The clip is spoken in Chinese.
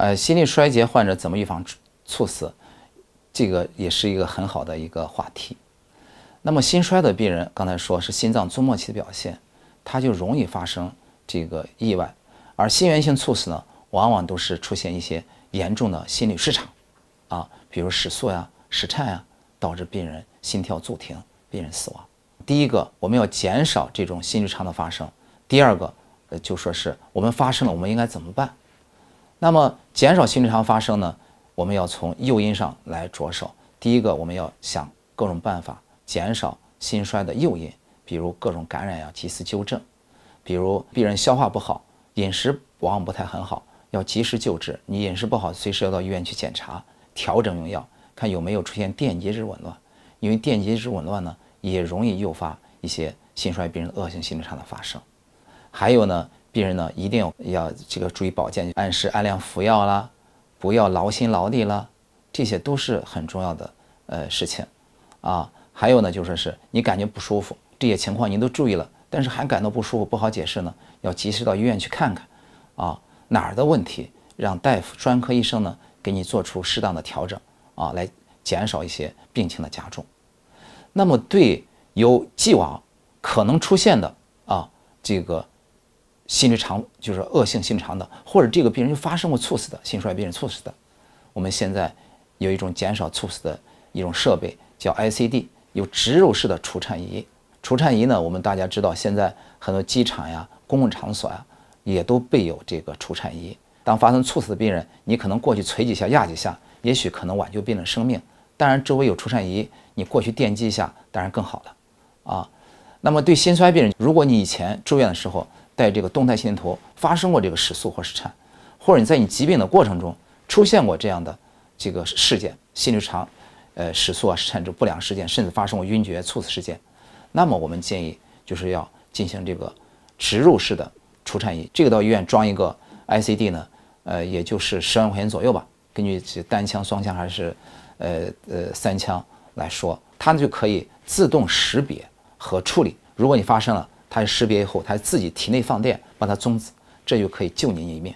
呃，心力衰竭患者怎么预防猝猝死？这个也是一个很好的一个话题。那么，心衰的病人刚才说是心脏终末期的表现，它就容易发生这个意外。而心源性猝死呢，往往都是出现一些严重的心律失常，啊，比如室速呀、室颤呀，导致病人心跳骤停，病人死亡。第一个，我们要减少这种心律常的发生。第二个，呃，就说是我们发生了，我们应该怎么办？那么减少心律常发生呢？我们要从诱因上来着手。第一个，我们要想各种办法减少心衰的诱因，比如各种感染呀，及时纠正；比如病人消化不好，饮食往往不太很好，要及时救治。你饮食不好，随时要到医院去检查、调整用药，看有没有出现电解质紊乱，因为电解质紊乱呢，也容易诱发一些心衰病人恶性心律常的发生。还有呢。病人呢，一定要这个注意保健，按时按量服药啦，不要劳心劳力啦，这些都是很重要的呃事情啊。还有呢，就说是你感觉不舒服，这些情况你都注意了，但是还感到不舒服、不好解释呢，要及时到医院去看看啊，哪儿的问题，让大夫、专科医生呢给你做出适当的调整啊，来减少一些病情的加重。那么，对有既往可能出现的啊，这个。心律长就是恶性心长的，或者这个病人就发生过猝死的心衰病人猝死的。我们现在有一种减少猝死的一种设备，叫 I C D，有植入式的除颤仪。除颤仪呢，我们大家知道，现在很多机场呀、公共场所呀，也都备有这个除颤仪。当发生猝死的病人，你可能过去捶几下、压几下，也许可能挽救病人生命。当然，周围有除颤仪，你过去电击一下，当然更好了。啊，那么对心衰病人，如果你以前住院的时候，在这个动态心电图发生过这个室速或室颤，或者你在你疾病的过程中出现过这样的这个事件，心律长，呃，室速啊、室颤这不良事件，甚至发生过晕厥、猝死事件，那么我们建议就是要进行这个植入式的除颤仪，这个到医院装一个 I C D 呢，呃，也就是十万块钱左右吧，根据单枪、双枪还是呃呃三枪来说，它呢就可以自动识别和处理，如果你发生了。它识别以后，它自己体内放电，把它终止，这就可以救您一命。